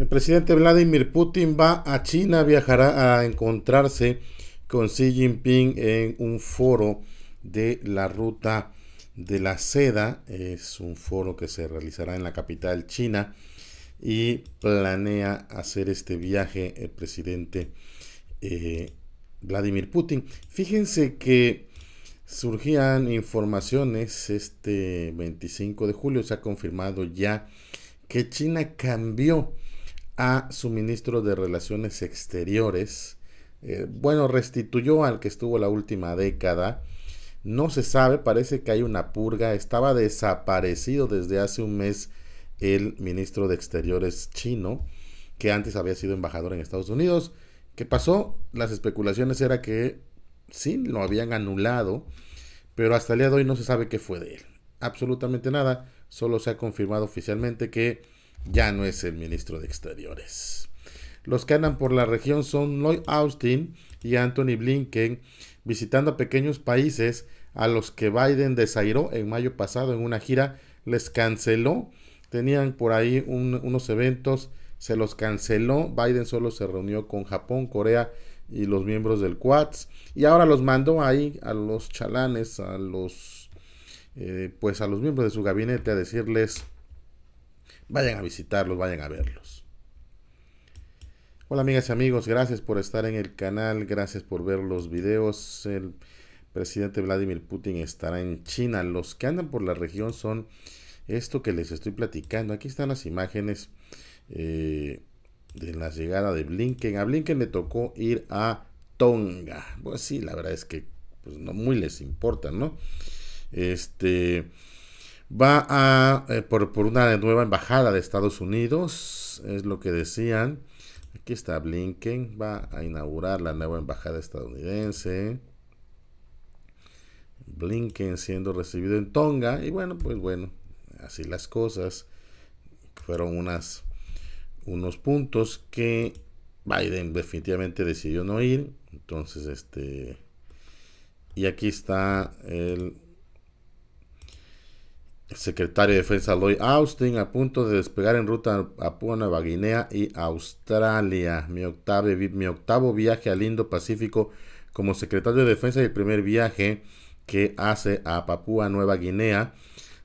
El presidente Vladimir Putin va a China, viajará a encontrarse con Xi Jinping en un foro de la ruta de la seda. Es un foro que se realizará en la capital china y planea hacer este viaje el presidente eh, Vladimir Putin. Fíjense que surgían informaciones este 25 de julio, se ha confirmado ya que China cambió a su ministro de Relaciones Exteriores. Eh, bueno, restituyó al que estuvo la última década. No se sabe, parece que hay una purga. Estaba desaparecido desde hace un mes el ministro de Exteriores chino, que antes había sido embajador en Estados Unidos. ¿Qué pasó? Las especulaciones era que sí, lo habían anulado, pero hasta el día de hoy no se sabe qué fue de él. Absolutamente nada, solo se ha confirmado oficialmente que ya no es el ministro de Exteriores. Los que andan por la región son Lloyd Austin y Anthony Blinken, visitando a pequeños países a los que Biden desairó en mayo pasado en una gira, les canceló. Tenían por ahí unos eventos, se los canceló. Biden solo se reunió con Japón, Corea y los miembros del Quads. Y ahora los mandó ahí a los chalanes, a los, eh, pues a los miembros de su gabinete a decirles Vayan a visitarlos, vayan a verlos. Hola amigas y amigos, gracias por estar en el canal, gracias por ver los videos. El presidente Vladimir Putin estará en China. Los que andan por la región son esto que les estoy platicando. Aquí están las imágenes eh, de la llegada de Blinken. A Blinken le tocó ir a Tonga. Pues sí, la verdad es que pues, no muy les importa, ¿no? Este, va a, eh, por, por, una nueva embajada de Estados Unidos, es lo que decían. Aquí está Blinken, va a inaugurar la nueva embajada estadounidense. Blinken siendo recibido en Tonga, y bueno, pues bueno, así las cosas. Fueron unas, unos puntos que Biden definitivamente decidió no ir. Entonces, este... Y aquí está el secretario de Defensa Lloyd Austin a punto de despegar en ruta a Papua Nueva Guinea y Australia. Mi octavo, mi octavo viaje al Indo-Pacífico como secretario de Defensa y el primer viaje que hace a Papúa Nueva Guinea.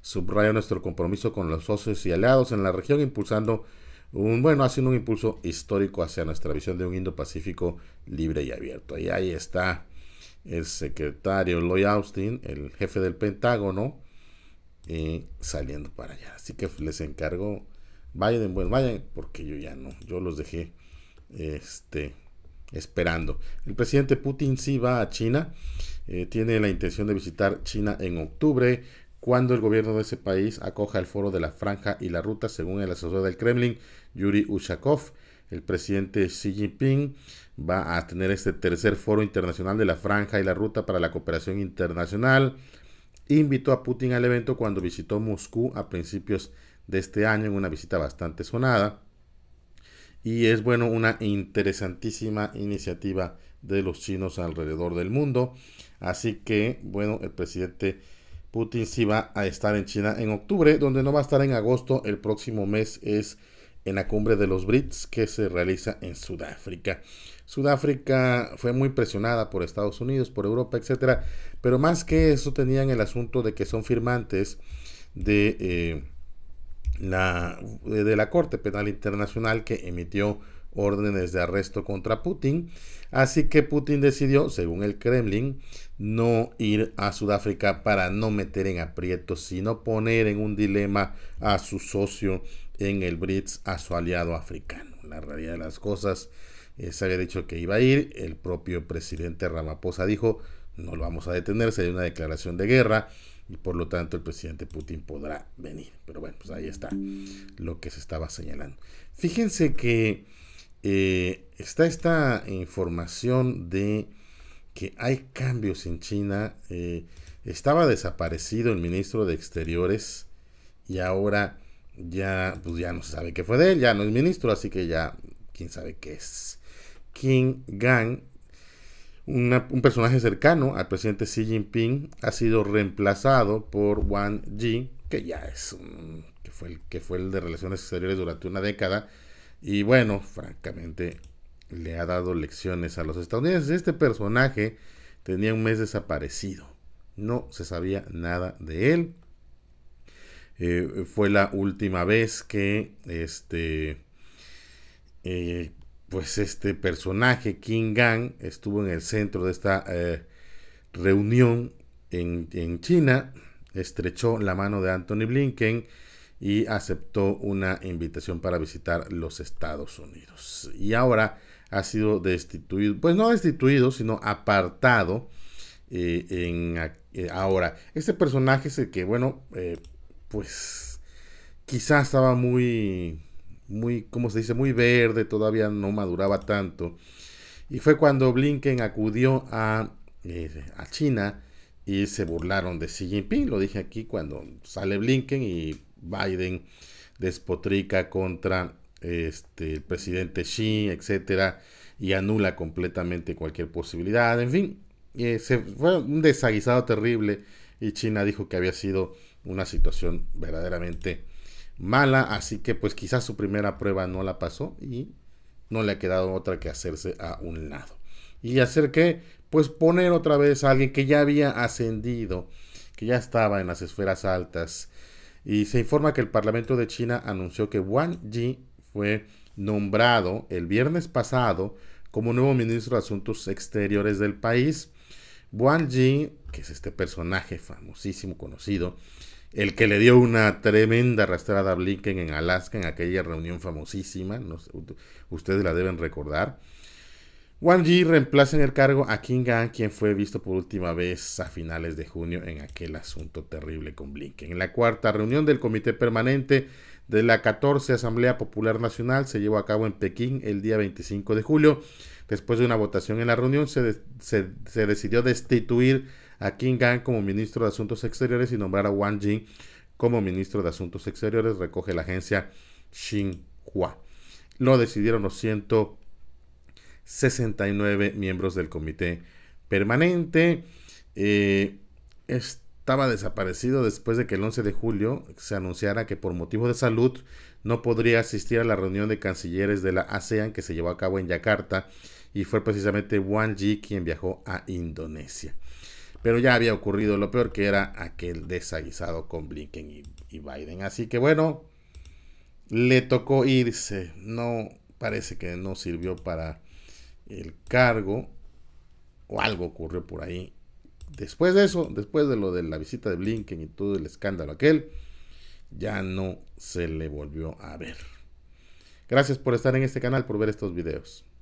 Subraya nuestro compromiso con los socios y aliados en la región, impulsando un, bueno, haciendo un impulso histórico hacia nuestra visión de un Indo-Pacífico libre y abierto. Y ahí está el secretario Lloyd Austin, el jefe del Pentágono, saliendo para allá. Así que les encargo, vayan, buen vayan, porque yo ya no, yo los dejé este, esperando. El presidente Putin sí va a China, eh, tiene la intención de visitar China en octubre, cuando el gobierno de ese país acoja el foro de la franja y la ruta, según el asesor del Kremlin, Yuri Ushakov. El presidente Xi Jinping va a tener este tercer foro internacional de la franja y la ruta para la cooperación internacional invitó a Putin al evento cuando visitó Moscú a principios de este año en una visita bastante sonada. Y es bueno una interesantísima iniciativa de los chinos alrededor del mundo. Así que, bueno, el presidente Putin sí va a estar en China en octubre, donde no va a estar en agosto. El próximo mes es en la cumbre de los BRITS que se realiza en Sudáfrica. Sudáfrica fue muy presionada por Estados Unidos, por Europa, etcétera, pero más que eso tenían el asunto de que son firmantes de, eh, la, de la Corte Penal Internacional que emitió órdenes de arresto contra Putin, así que Putin decidió, según el Kremlin, no ir a Sudáfrica para no meter en aprietos, sino poner en un dilema a su socio en el brits a su aliado africano. La realidad de las cosas, eh, se había dicho que iba a ir, el propio presidente Ramaphosa dijo, no lo vamos a detener, dio una declaración de guerra y por lo tanto el presidente Putin podrá venir. Pero bueno, pues ahí está lo que se estaba señalando. Fíjense que eh, está esta información de que hay cambios en China. Eh, estaba desaparecido el ministro de Exteriores y ahora ya, pues ya no se sabe qué fue de él, ya no es ministro, así que ya, quién sabe qué es. King Gang, un personaje cercano al presidente Xi Jinping, ha sido reemplazado por Wang Yi, que ya es que fue el que fue el de relaciones exteriores durante una década y bueno, francamente le ha dado lecciones a los estadounidenses. Este personaje tenía un mes desaparecido. No se sabía nada de él. Eh, fue la última vez que este, eh, pues este personaje, King Gang, estuvo en el centro de esta eh, reunión en, China, estrechó la mano de Anthony Blinken y aceptó una invitación para visitar los Estados Unidos. Y ahora ha sido destituido, pues no destituido, sino apartado en ahora. Este personaje es el que, bueno, pues quizás estaba muy, muy, ¿cómo se dice? Muy verde, todavía no maduraba tanto. Y fue cuando Blinken acudió a, eh, a China y se burlaron de Xi Jinping. Lo dije aquí cuando sale Blinken y Biden despotrica contra este, el presidente Xi, etcétera, y anula completamente cualquier posibilidad. En fin, eh, se, fue un desaguisado terrible y China dijo que había sido una situación verdaderamente mala, así que pues quizás su primera prueba no la pasó y no le ha quedado otra que hacerse a un lado. ¿Y hacer que Pues poner otra vez a alguien que ya había ascendido, que ya estaba en las esferas altas. Y se informa que el Parlamento de China anunció que Wang Yi fue nombrado el viernes pasado como nuevo ministro de Asuntos Exteriores del país. Wang Yi, que es este personaje famosísimo, conocido, el que le dio una tremenda arrastrada a Blinken en Alaska en aquella reunión famosísima, ustedes la deben recordar. Wang Yi reemplaza en el cargo a King Gang, quien fue visto por última vez a finales de junio en aquel asunto terrible con Blinken. En la cuarta reunión del Comité Permanente de la 14 Asamblea Popular Nacional se llevó a cabo en Pekín el día 25 de julio. Después de una votación en la reunión, se decidió destituir a King Gang como ministro de Asuntos Exteriores y nombrar a Wang Jing como ministro de Asuntos Exteriores, recoge la agencia Xinhua. Lo decidieron los 169 miembros del comité permanente. Eh, estaba desaparecido después de que el 11 de julio se anunciara que por motivo de salud no podría asistir a la reunión de cancilleres de la ASEAN que se llevó a cabo en Yakarta y fue precisamente Wang Yi quien viajó a Indonesia pero ya había ocurrido lo peor que era aquel desaguisado con Blinken y, Biden. Así que bueno, le tocó irse. No, parece que no sirvió para el cargo o algo ocurrió por ahí. Después de eso, después de lo de la visita de Blinken y todo el escándalo aquel, ya no se le volvió a ver. Gracias por estar en este canal, por ver estos videos.